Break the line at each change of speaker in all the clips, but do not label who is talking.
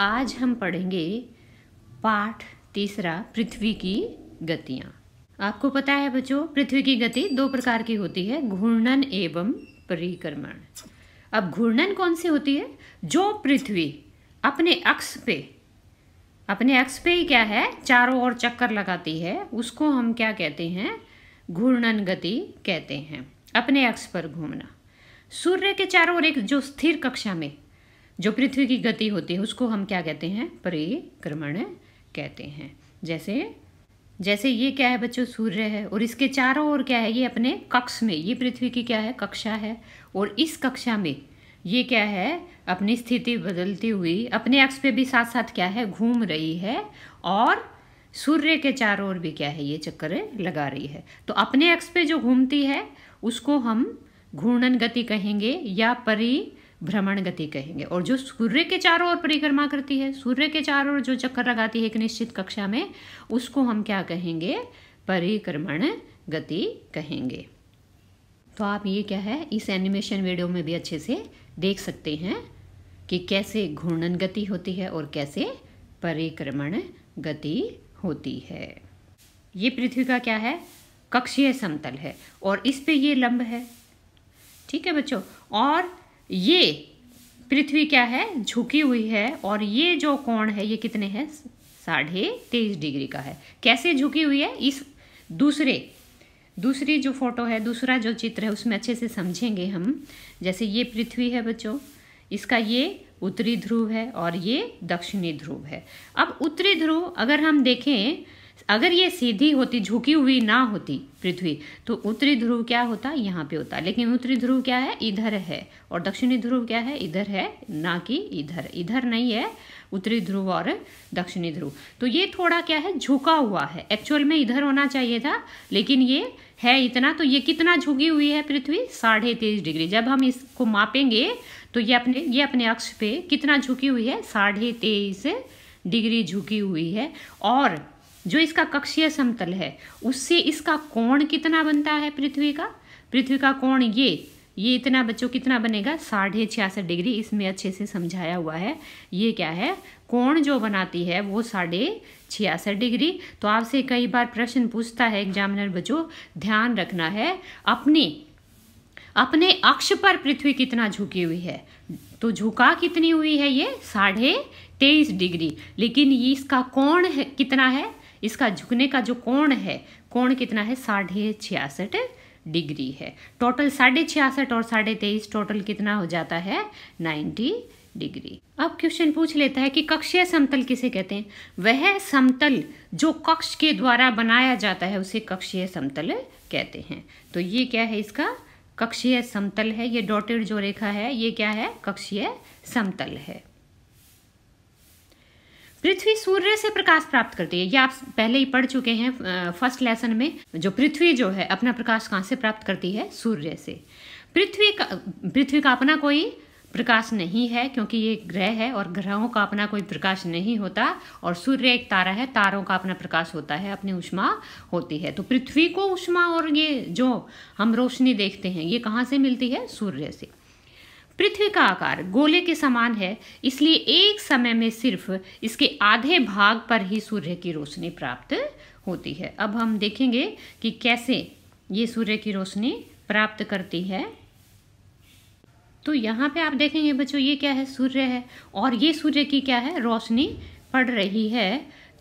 आज हम पढ़ेंगे पाठ तीसरा पृथ्वी की गतियाँ आपको पता है बच्चों पृथ्वी की गति दो प्रकार की होती है घूर्णन एवं परिक्रमण अब घूर्णन कौन सी होती है जो पृथ्वी अपने अक्ष पे अपने अक्ष पे ही क्या है चारों ओर चक्कर लगाती है उसको हम क्या कहते हैं घूर्णन गति कहते हैं अपने अक्ष पर घूमना सूर्य के चारों ओर एक जो स्थिर कक्षा में जो पृथ्वी की गति होती है उसको हम क्या कहते हैं परिक्रमण कहते हैं जैसे जैसे ये क्या है बच्चों सूर्य है और इसके चारों ओर क्या है ये अपने कक्ष में ये पृथ्वी की क्या है कक्षा है और इस कक्षा में ये क्या है अपनी स्थिति बदलती हुई अपने अक्ष पे भी साथ साथ क्या है घूम रही है और सूर्य के चारों ओर भी क्या है ये चक्कर लगा रही है तो अपने अक्ष पे जो घूमती है उसको हम घूर्णन गति कहेंगे या परी भ्रमण गति कहेंगे और जो सूर्य के चारों ओर परिक्रमा करती है सूर्य के चारों ओर जो चक्कर लगाती है एक निश्चित कक्षा में उसको हम क्या कहेंगे परिक्रमण गति कहेंगे तो आप ये क्या है इस एनिमेशन वीडियो में भी अच्छे से देख सकते हैं कि कैसे घूर्णन गति होती है और कैसे परिक्रमण गति होती है ये पृथ्वी का क्या है कक्षीय समतल है और इस पे ये लंब है ठीक है बच्चों और ये पृथ्वी क्या है झुकी हुई है और ये जो कोण है ये कितने हैं साढ़े तेईस डिग्री का है कैसे झुकी हुई है इस दूसरे दूसरी जो फोटो है दूसरा जो चित्र है उसमें अच्छे से समझेंगे हम जैसे ये पृथ्वी है बच्चों इसका ये उत्तरी ध्रुव है और ये दक्षिणी ध्रुव है अब उत्तरी ध्रुव अगर हम देखें अगर ये सीधी होती झुकी हुई ना होती पृथ्वी तो उत्तरी ध्रुव क्या होता यहाँ पे होता लेकिन उत्तरी ध्रुव क्या है इधर है और दक्षिणी ध्रुव क्या है इधर है ना कि इधर इधर नहीं है उत्तरी ध्रुव और दक्षिणी ध्रुव तो ये थोड़ा क्या है झुका हुआ है एक्चुअल में इधर होना चाहिए था लेकिन ये है इतना तो ये कितना झुकी हुई है पृथ्वी साढ़े तेईस डिग्री जब हम इसको मापेंगे तो ये अपने ये अपने अक्ष पे कितना झुकी हुई है साढ़े तेईस डिग्री झुकी हुई है और जो इसका कक्षीय समतल है उससे इसका कोण कितना बनता है पृथ्वी का पृथ्वी का कोण ये ये इतना बच्चों कितना बनेगा साढ़े छियासठ डिग्री इसमें अच्छे से समझाया हुआ है ये क्या है कोण जो बनाती है वो साढ़े छियासठ डिग्री तो आपसे कई बार प्रश्न पूछता है एग्जामिनर बच्चों ध्यान रखना है अपने अपने अक्ष पर पृथ्वी कितना झुकी हुई है तो झुका कितनी हुई है ये साढ़े तेईस डिग्री लेकिन ये इसका कोण कितना है इसका झुकने का जो कोण है कोण कितना है साढ़े छियासठ डिग्री है टोटल साढ़े छियासठ और साढ़े तेईस टोटल कितना हो जाता है नाइन्टी डिग्री अब क्वेश्चन पूछ लेता है कि कक्षीय समतल किसे कहते हैं वह समतल जो कक्ष के द्वारा बनाया जाता है उसे कक्षीय समतल कहते हैं तो ये क्या है इसका कक्षीय समतल है ये डॉटेड जो रेखा है ये क्या है कक्षीय समतल है पृथ्वी सूर्य से प्रकाश प्राप्त करती है ये आप पहले ही पढ़ चुके हैं फर्स्ट लेसन में जो पृथ्वी जो है अपना प्रकाश कहाँ से प्राप्त करती है सूर्य से पृथ्वी का पृथ्वी का अपना कोई प्रकाश नहीं है क्योंकि ये ग्रह है और ग्रहों का अपना कोई प्रकाश नहीं होता और सूर्य एक तारा है तारों का अपना प्रकाश होता है अपनी उष्मा होती है तो पृथ्वी को उष्मा और ये जो हम रोशनी देखते हैं ये कहाँ से मिलती है सूर्य से पृथ्वी का आकार गोले के समान है इसलिए एक समय में सिर्फ इसके आधे भाग पर ही सूर्य की रोशनी प्राप्त होती है अब हम देखेंगे कि कैसे ये सूर्य की रोशनी प्राप्त करती है तो यहाँ पे आप देखेंगे बच्चों ये क्या है सूर्य है और ये सूर्य की क्या है रोशनी पड़ रही है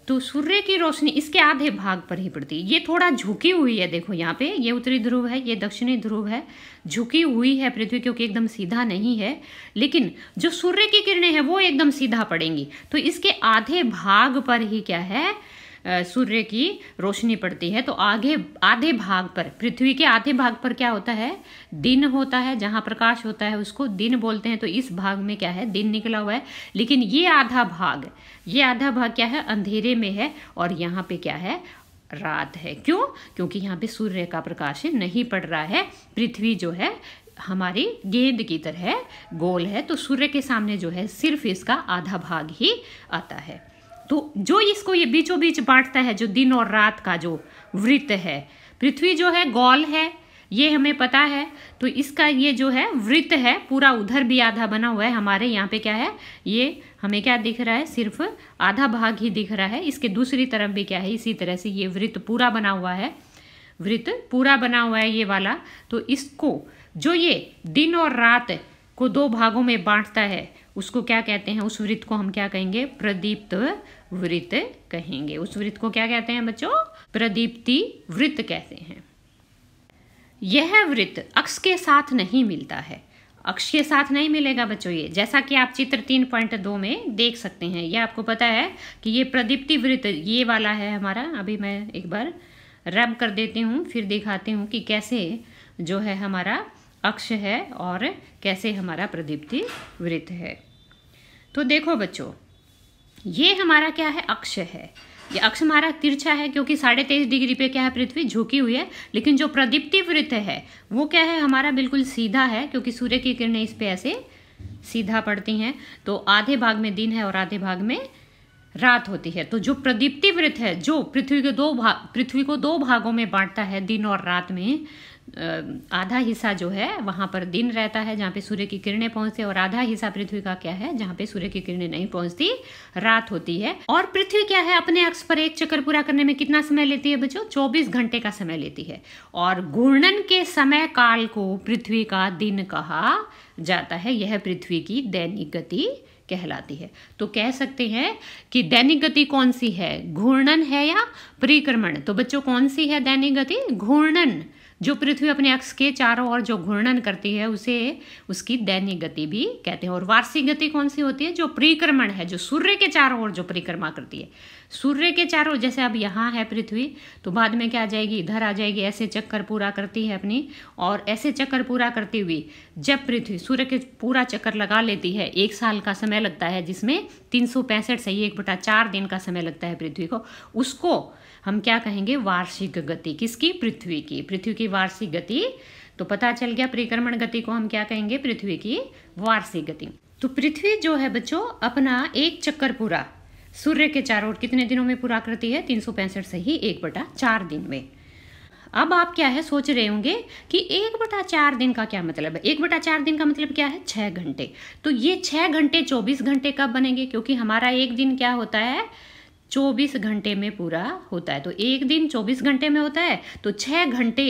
तो सूर्य की रोशनी इसके आधे भाग पर ही पड़ती है ये थोड़ा झुकी हुई है देखो यहाँ पे ये उत्तरी ध्रुव है ये दक्षिणी ध्रुव है झुकी हुई है पृथ्वी क्योंकि एकदम सीधा नहीं है लेकिन जो सूर्य की किरणें हैं वो एकदम सीधा पड़ेंगी तो इसके आधे भाग पर ही क्या है सूर्य की रोशनी पड़ती है तो आगे आधे भाग पर पृथ्वी के आधे भाग पर क्या होता है दिन होता है जहाँ प्रकाश होता है उसको दिन बोलते हैं तो इस भाग में क्या है दिन निकला हुआ है लेकिन ये आधा भाग ये आधा भाग क्या है अंधेरे में है और यहाँ पे क्या है रात है क्यों क्योंकि यहाँ पे सूर्य का प्रकाश नहीं पड़ रहा है पृथ्वी जो है हमारी गेंद की तरह गोल है तो सूर्य के सामने जो है सिर्फ इसका आधा भाग ही आता है तो जो इसको ये बीचों बीच बांटता है जो दिन और रात का जो वृत्त है पृथ्वी जो है गोल है ये हमें पता है तो इसका ये जो है वृत्त है पूरा उधर भी आधा बना हुआ है हमारे यहाँ पे क्या है ये हमें क्या दिख रहा है सिर्फ आधा भाग ही दिख रहा है इसके दूसरी तरफ भी क्या है इसी तरह से ये वृत्त पूरा बना हुआ है वृत्त पूरा बना हुआ है ये वाला तो इसको जो ये दिन और रात को दो भागों में बांटता है उसको क्या कहते हैं उस वृत्त को हम क्या कहेंगे प्रदीप्त वृत्त कहेंगे उस वृत्त को क्या कहते हैं बच्चों प्रदीप्ति वृत्त कहते हैं यह वृत्त अक्ष के साथ नहीं मिलता है अक्ष के साथ नहीं मिलेगा बच्चों ये जैसा कि आप चित्र तीन पॉइंट दो में देख सकते हैं यह आपको पता है कि ये प्रदीप्ति वृत्त ये वाला है हमारा अभी मैं एक बार रब कर देती हूँ फिर दिखाती हूँ कि कैसे जो है हमारा अक्ष है और कैसे हमारा प्रदीप्ति वृत्त है तो देखो बच्चों ये हमारा क्या है अक्ष है ये अक्ष हमारा तिरछा है क्योंकि साढ़े तेईस डिग्री पे क्या है पृथ्वी झुकी हुई है लेकिन जो प्रदीप्ति वृत्त है वो क्या है हमारा बिल्कुल सीधा है क्योंकि सूर्य की किरणें इस पे ऐसे सीधा पड़ती हैं तो आधे भाग में दिन है और आधे भाग में रात होती है तो जो प्रदीप्ति वृत्त है जो पृथ्वी के दो भाग पृथ्वी को दो भागों में बांटता है दिन और रात में आधा हिस्सा जो है वहाँ पर दिन रहता है जहाँ पे सूर्य की किरणें पहुँचती है और आधा हिस्सा पृथ्वी का क्या है जहाँ पे सूर्य की किरणें नहीं पहुँचती रात होती है और पृथ्वी क्या है अपने अक्ष पर एक चक्कर पूरा करने में कितना समय लेती है बच्चों चौबीस घंटे का समय लेती है और घूर्णन के समय काल को पृथ्वी का दिन कहा जाता है यह पृथ्वी की दैनिक गति कहलाती है तो कह सकते हैं कि दैनिक गति कौन सी है घूर्णन है या परिक्रमण तो बच्चों कौन सी है दैनिक गति घूर्णन जो पृथ्वी अपने अक्ष के चारों ओर जो घूर्णन करती है उसे उसकी दैनिक गति भी कहते हैं और वार्षिक गति कौन सी होती है जो परिक्रमण है जो सूर्य के चारों ओर जो परिक्रमा करती है सूर्य के चारों जैसे अब यहाँ है पृथ्वी तो बाद में क्या आ जाएगी इधर आ जाएगी ऐसे चक्कर पूरा करती है अपनी और ऐसे चक्कर पूरा करती हुई जब पृथ्वी सूर्य के पूरा चक्कर लगा लेती है एक साल का समय लगता है जिसमें तीन सौ पैंसठ सही एक बटा चार दिन का समय लगता है पृथ्वी को उसको हम क्या कहेंगे वार्षिक गति किसकी पृथ्वी की पृथ्वी की वार्षिक गति तो पता चल गया परिक्रमण गति को हम क्या कहेंगे पृथ्वी की वार्षिक गति तो पृथ्वी जो है बच्चों अपना एक चक्कर पूरा सूर्य के चारों ओर कितने दिनों में पूरा करती है तीन से ही एक बटा चार दिन में अब आप क्या है सोच रहे होंगे कि एक बटा चार दिन का क्या मतलब है एक बटा चार दिन का मतलब क्या है छह घंटे तो ये छह घंटे चौबीस घंटे कब बनेंगे क्योंकि हमारा एक दिन क्या होता है चौबीस घंटे में पूरा होता है तो एक दिन चौबीस घंटे में होता है तो छः घंटे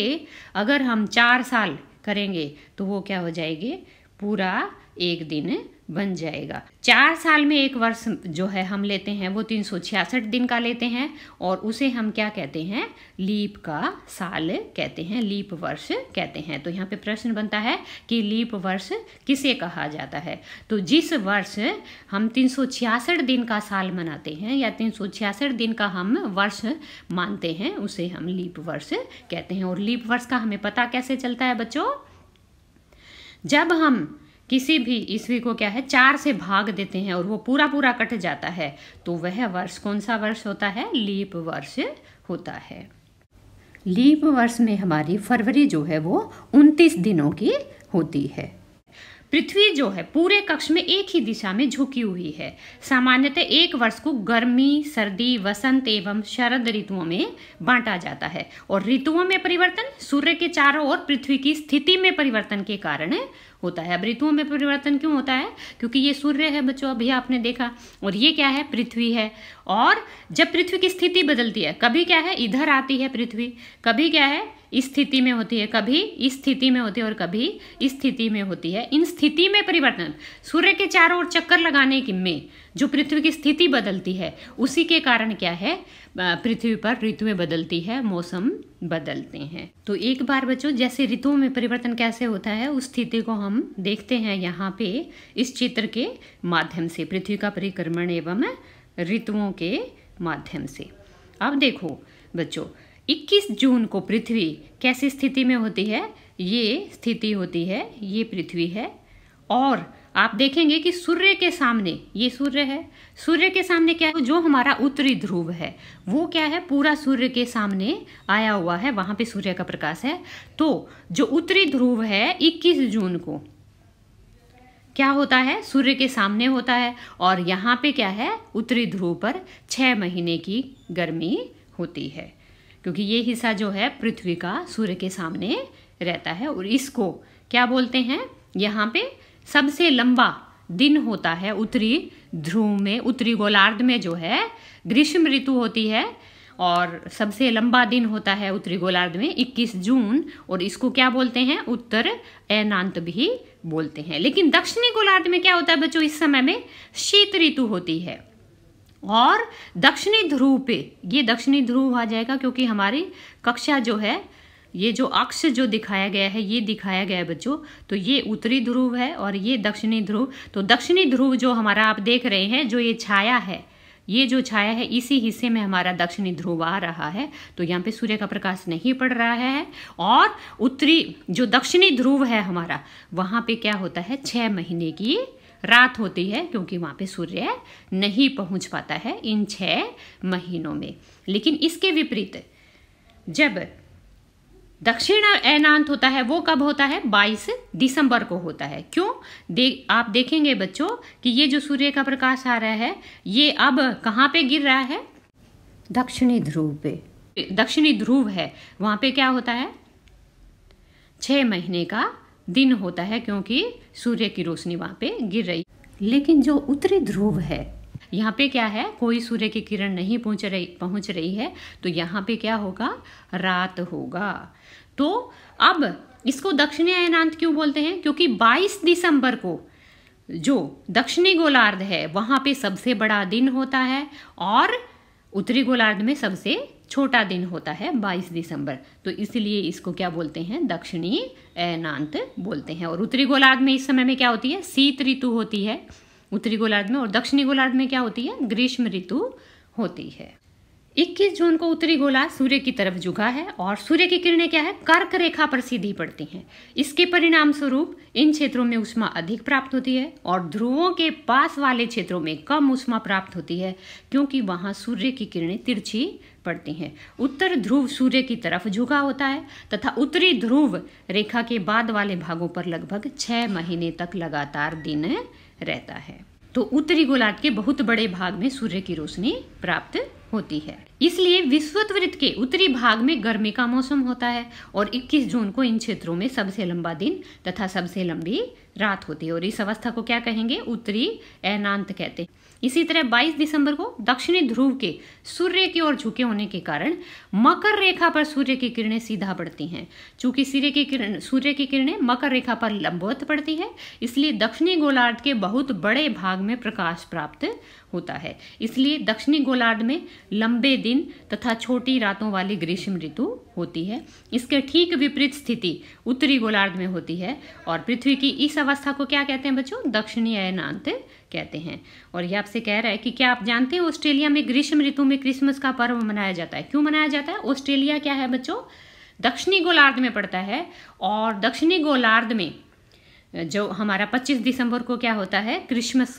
अगर हम चार साल करेंगे तो वो क्या हो जाएगी पूरा एक दिन बन जाएगा चार साल में एक वर्ष जो है हम लेते हैं वो तीन सौ छियासठ दिन का लेते हैं और उसे हम क्या कहते हैं लीप का साल कहते हैं लीप वर्ष कहते हैं तो यहाँ पे प्रश्न बनता है कि लीप वर्ष किसे कहा जाता है तो जिस वर्ष हम तीन सौ छियासठ दिन का साल मनाते हैं या तीन सौ छियासठ दिन का हम वर्ष मानते हैं उसे हम लीप वर्ष कहते हैं और लीप वर्ष का हमें पता कैसे चलता है बच्चों जब हम किसी भी ईस्वी को क्या है चार से भाग देते हैं और वो पूरा पूरा कट जाता है तो वह वर्ष कौन सा वर्ष होता है लीप वर्ष होता है लीप वर्ष में हमारी फरवरी जो है वो उनतीस दिनों की होती है पृथ्वी जो है पूरे कक्ष में एक ही दिशा में झुकी हुई है सामान्यतः एक वर्ष को गर्मी सर्दी वसंत एवं शरद ऋतुओं में बांटा जाता है और ऋतुओं में परिवर्तन सूर्य के चारों ओर पृथ्वी की स्थिति में परिवर्तन के कारण होता है अब ऋतुओं में परिवर्तन क्यों होता है क्योंकि ये सूर्य है बच्चों अभी आपने देखा और ये क्या है पृथ्वी है और जब पृथ्वी की स्थिति बदलती है कभी क्या है इधर आती है पृथ्वी कभी क्या है इस स्थिति में होती है कभी इस स्थिति में होती है और कभी इस स्थिति में होती है इन स्थिति में परिवर्तन सूर्य के चारों ओर चक्कर लगाने की में जो पृथ्वी की स्थिति बदलती है उसी के कारण क्या है पृथ्वी पर ऋतुएं बदलती है मौसम बदलते हैं तो एक बार बच्चों जैसे ऋतुओं में परिवर्तन कैसे होता है उस स्थिति को हम देखते हैं यहाँ पे इस चित्र के माध्यम से पृथ्वी का परिक्रमण एवं ऋतुओं के माध्यम से अब देखो बच्चों 21 जून को पृथ्वी कैसी स्थिति में होती है ये स्थिति होती है ये पृथ्वी है और आप देखेंगे कि सूर्य के सामने ये सूर्य है सूर्य के सामने क्या है जो हमारा उत्तरी ध्रुव है वो क्या है पूरा सूर्य के सामने आया हुआ है वहां पे सूर्य का प्रकाश है तो जो उत्तरी ध्रुव है 21 जून को क्या होता है सूर्य के सामने होता है और यहाँ पे क्या है उत्तरी ध्रुव पर छह महीने की गर्मी होती है क्योंकि ये हिस्सा जो है पृथ्वी का सूर्य के सामने रहता है और इसको क्या बोलते हैं यहाँ पे सबसे लंबा दिन होता है उत्तरी ध्रुव में उत्तरी गोलार्ध में जो है ग्रीष्म ऋतु होती है और सबसे लंबा दिन होता है उत्तरी गोलार्ध में 21 जून और इसको क्या बोलते हैं उत्तर एनांत भी बोलते हैं लेकिन दक्षिणी गोलार्ध में क्या होता है बच्चों इस समय में शीत ऋतु होती है और दक्षिणी ध्रुव पे ये दक्षिणी ध्रुव आ जाएगा क्योंकि हमारी कक्षा जो है ये जो अक्ष जो दिखाया गया है ये दिखाया गया है बच्चों तो ये उत्तरी ध्रुव है और ये दक्षिणी ध्रुव तो दक्षिणी ध्रुव जो हमारा आप देख रहे हैं जो ये छाया है ये जो छाया है इसी हिस्से में हमारा दक्षिणी ध्रुव आ रहा है तो यहाँ पे सूर्य का प्रकाश नहीं पड़ रहा है और उत्तरी जो दक्षिणी ध्रुव है हमारा वहाँ पे क्या होता है छः महीने की रात होती है क्योंकि वहाँ पे सूर्य नहीं पहुँच पाता है इन छः महीनों में लेकिन इसके विपरीत जब दक्षिण एनांत होता है वो कब होता है 22 दिसंबर को होता है क्यों दे आप देखेंगे बच्चों कि ये जो सूर्य का प्रकाश आ रहा है ये अब कहाँ पे गिर रहा है दक्षिणी ध्रुव पे दक्षिणी ध्रुव है वहाँ पे क्या होता है छः महीने का दिन होता है क्योंकि सूर्य की रोशनी वहां पे गिर रही लेकिन जो उत्तरी ध्रुव है यहाँ पे क्या है कोई सूर्य की किरण नहीं पहुंच रही पहुंच रही है तो यहाँ पे क्या होगा रात होगा तो अब इसको दक्षिणी अयनांत क्यों बोलते हैं क्योंकि 22 दिसंबर को जो दक्षिणी गोलार्ध है वहां पे सबसे बड़ा दिन होता है और उत्तरी गोलार्ध में सबसे छोटा दिन होता है 22 दिसंबर तो इसलिए इसको क्या बोलते हैं दक्षिणी अयनांत बोलते हैं और उत्तरी गोलार्ध में इस समय में क्या होती है शीत ऋतु होती है उत्तरी गोलार्ध में और दक्षिणी गोलार्ध में क्या होती है ग्रीष्म ऋतु होती है 21 जून को उत्तरी गोला सूर्य की तरफ झुका है और सूर्य की किरणें क्या है कर्क रेखा पर सीधी पड़ती हैं इसके परिणाम स्वरूप इन क्षेत्रों में उष्मा अधिक प्राप्त होती है और ध्रुवों के पास वाले क्षेत्रों में कम उष्मा प्राप्त होती है क्योंकि वहाँ सूर्य की किरणें तिरछी पड़ती हैं उत्तर ध्रुव सूर्य की तरफ झुका होता है तथा उत्तरी ध्रुव रेखा के बाद वाले भागों पर लगभग छह महीने तक लगातार दिन रहता है तो उत्तरी गोलार्ध के बहुत बड़े भाग में सूर्य की रोशनी प्राप्त होती है इसलिए त्वरित के उत्तरी भाग में गर्मी का मौसम होता है और 21 जून को इन क्षेत्रों में सबसे लंबा दिन तथा सबसे लंबी रात होती है और इस अवस्था को क्या कहेंगे उत्तरी एनांत कहते हैं इसी तरह 22 दिसंबर को दक्षिणी ध्रुव के सूर्य की ओर झुके होने के कारण मकर रेखा पर सूर्य की किरणें सीधा पड़ती हैं चूंकि सूर्य की किरण सूर्य की किरणें मकर रेखा पर लंबवत पड़ती है इसलिए दक्षिणी गोलार्ध के बहुत बड़े भाग में प्रकाश प्राप्त होता है इसलिए दक्षिणी गोलार्ध में लंबे दिन तथा छोटी रातों वाली ग्रीष्म ऋतु होती है इसके ठीक विपरीत स्थिति उत्तरी गोलार्ध में होती है और पृथ्वी की इस अवस्था को क्या कहते हैं बच्चों दक्षिणी अयनांत कहते हैं और ये आपसे कह रहा है कि क्या आप जानते हैं ऑस्ट्रेलिया में ग्रीष्म ऋतु में क्रिसमस का पर्व मनाया जाता है क्यों मनाया जाता है ऑस्ट्रेलिया क्या है बच्चों दक्षिणी गोलार्ध में पड़ता है और दक्षिणी गोलार्ध में जो हमारा 25 दिसंबर को क्या होता है क्रिसमस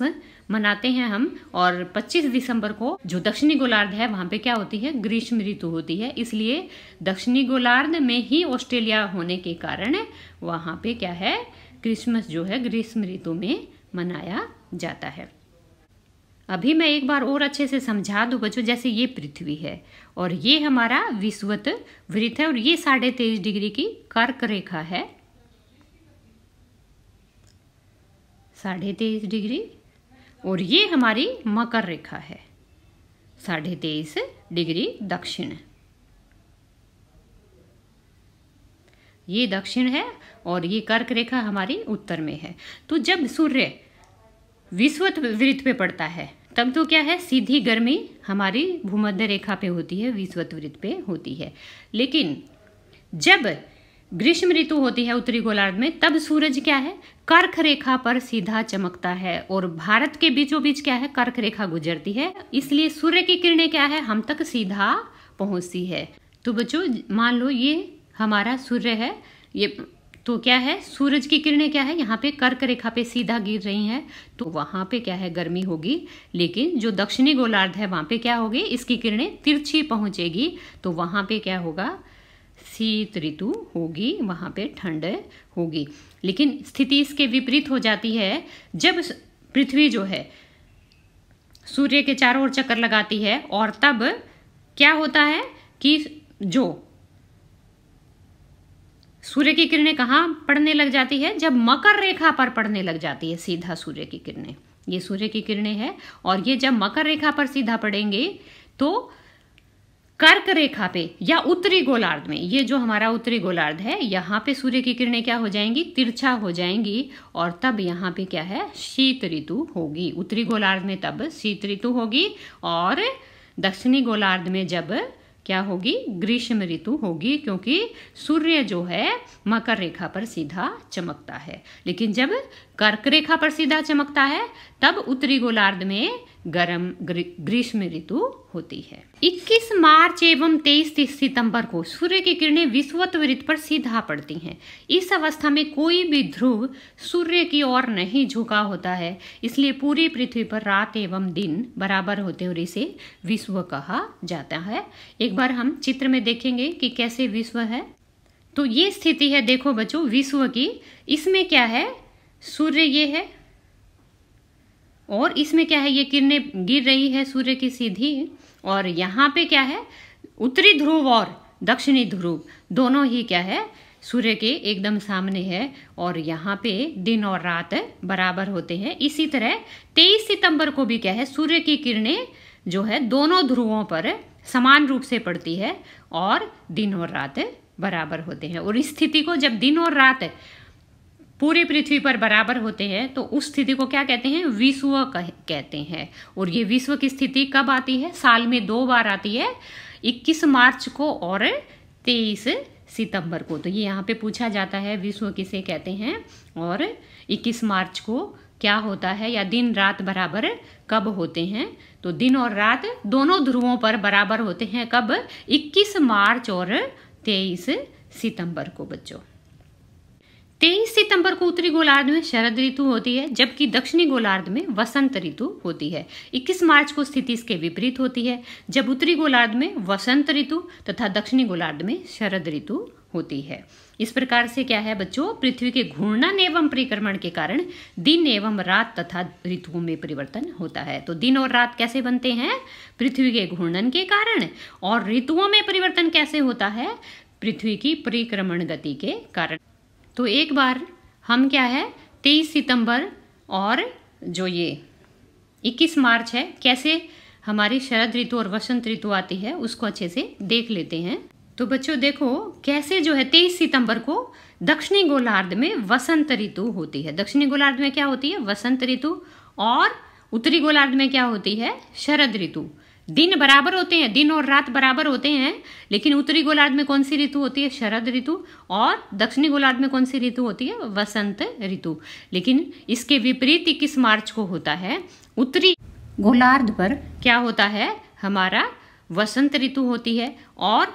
मनाते हैं हम और 25 दिसंबर को जो दक्षिणी गोलार्ध है वहाँ पे क्या होती है ग्रीष्म ऋतु होती है इसलिए दक्षिणी गोलार्ध में ही ऑस्ट्रेलिया होने के कारण वहाँ पे क्या है क्रिसमस जो है ग्रीष्म ऋतु में मनाया जाता है अभी मैं एक बार और अच्छे से समझा दूँ बच्चों जैसे ये पृथ्वी है और ये हमारा विश्वत वृत्त है और ये साढ़े तेईस डिग्री की कर्क रेखा है साढ़े तेईस डिग्री और ये हमारी मकर रेखा है साढ़े तेईस डिग्री दक्षिण ये दक्षिण है और ये कर्क रेखा हमारी उत्तर में है तो जब सूर्य विश्वत वृत्त पे पड़ता है तब तो क्या है सीधी गर्मी हमारी भूमध्य रेखा पे होती है विश्वत वृत्त पे होती है लेकिन जब ग्रीष्म ऋतु होती है उत्तरी गोलार्ध में तब सूरज क्या है कर्क रेखा पर सीधा चमकता है और भारत के बीचों बीच क्या है कर्क रेखा गुजरती है इसलिए सूर्य की किरणें क्या है हम तक सीधा पहुंचती है तो बच्चों मान लो ये हमारा सूर्य है ये तो क्या है सूरज की किरणें क्या है यहाँ पे कर्क रेखा पे सीधा गिर रही हैं तो वहाँ पे क्या है गर्मी होगी लेकिन जो दक्षिणी गोलार्ध है वहाँ पे क्या होगी इसकी किरणें तिरछी पहुँचेगी तो वहाँ पे क्या होगा शीत ऋतु होगी वहाँ पे ठंड होगी लेकिन स्थिति इसके विपरीत हो जाती है जब पृथ्वी जो है सूर्य के चारों ओर चक्कर लगाती है और तब क्या होता है कि जो सूर्य की किरणें कहाँ पड़ने लग जाती है जब मकर रेखा पर पड़ने लग जाती है सीधा सूर्य की किरणें ये सूर्य की किरणें हैं और ये जब मकर रेखा पर सीधा पड़ेंगे तो कर्क रेखा पे या उत्तरी गोलार्ध में ये जो हमारा उत्तरी गोलार्ध है यहाँ पे सूर्य की किरणें क्या हो जाएंगी तिरछा हो जाएंगी और तब यहाँ पे क्या है शीत ऋतु होगी उत्तरी गोलार्ध में तब शीत ऋतु होगी और दक्षिणी गोलार्ध में जब क्या होगी ग्रीष्म ऋतु होगी क्योंकि सूर्य जो है मकर रेखा पर सीधा चमकता है लेकिन जब कर्क रेखा पर सीधा चमकता है तब उत्तरी गोलार्ध में गर्म ग्रीष्म ऋतु होती है 21 मार्च एवं 23 सितंबर को सूर्य की किरणें त्वरित पर सीधा पड़ती हैं इस अवस्था में कोई भी ध्रुव सूर्य की ओर नहीं झुका होता है इसलिए पूरी पृथ्वी पर रात एवं दिन बराबर होते और इसे विश्व कहा जाता है एक बार हम चित्र में देखेंगे कि कैसे विश्व है तो ये स्थिति है देखो बच्चों विश्व की इसमें क्या है सूर्य ये है और इसमें क्या है ये किरणें गिर रही है सूर्य की सीधी और यहाँ पे क्या है उत्तरी ध्रुव और दक्षिणी ध्रुव दोनों ही क्या है सूर्य के एकदम सामने है और यहाँ पे दिन और रात बराबर होते हैं इसी तरह 23 सितंबर को भी क्या है सूर्य की किरणें जो है दोनों ध्रुवों पर समान रूप से पड़ती है और दिन और रात बराबर होते हैं और इस स्थिति को जब दिन और रात पूरे पृथ्वी पर बराबर होते हैं तो उस स्थिति को क्या कहते हैं विश्व कह, कहते हैं और ये विश्व की स्थिति कब आती है साल में दो बार आती है 21 मार्च को और 23 सितंबर को तो ये यहाँ पे पूछा जाता है विश्व किसे कहते हैं और 21 मार्च को क्या होता है या दिन रात बराबर कब होते हैं तो दिन और रात दोनों ध्रुवों पर बराबर होते हैं कब 21 मार्च और 23 सितंबर को बच्चों तेईस सितंबर को उत्तरी गोलार्ध में शरद ऋतु होती है जबकि दक्षिणी गोलार्ध में वसंत ऋतु होती है 21 मार्च को स्थिति इसके विपरीत होती है जब उत्तरी गोलार्ध में वसंत ऋतु तथा दक्षिणी गोलार्ध में शरद ऋतु होती है इस प्रकार से क्या है बच्चों पृथ्वी के घूर्णन एवं परिक्रमण के कारण दिन एवं रात तथा ऋतुओं में परिवर्तन होता है तो दिन और रात कैसे बनते हैं पृथ्वी के घूर्णन के कारण और ऋतुओं में परिवर्तन कैसे होता है पृथ्वी की परिक्रमण गति के कारण तो एक बार हम क्या है तेईस सितंबर और जो ये इक्कीस मार्च है कैसे हमारी शरद ऋतु और वसंत ऋतु आती है उसको अच्छे से देख लेते हैं तो बच्चों देखो कैसे जो है तेईस सितंबर को दक्षिणी गोलार्ध में वसंत ऋतु होती है दक्षिणी गोलार्ध में क्या होती है वसंत ऋतु और उत्तरी गोलार्ध में क्या होती है शरद ऋतु दिन बराबर होते हैं दिन और रात बराबर होते हैं लेकिन उत्तरी गोलार्ध में कौन सी ऋतु होती है शरद ऋतु और दक्षिणी गोलार्ध में कौन सी ऋतु होती है वसंत ऋतु लेकिन इसके विपरीत इक्कीस मार्च को होता है उत्तरी गोलार्ध पर क्या होता है हमारा वसंत ऋतु होती है और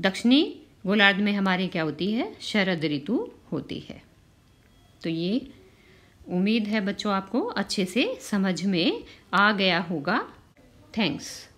दक्षिणी गोलार्ध में हमारे क्या होती है शरद ऋतु होती है तो ये उम्मीद है बच्चों आपको अच्छे से समझ में आ गया होगा थैंक्स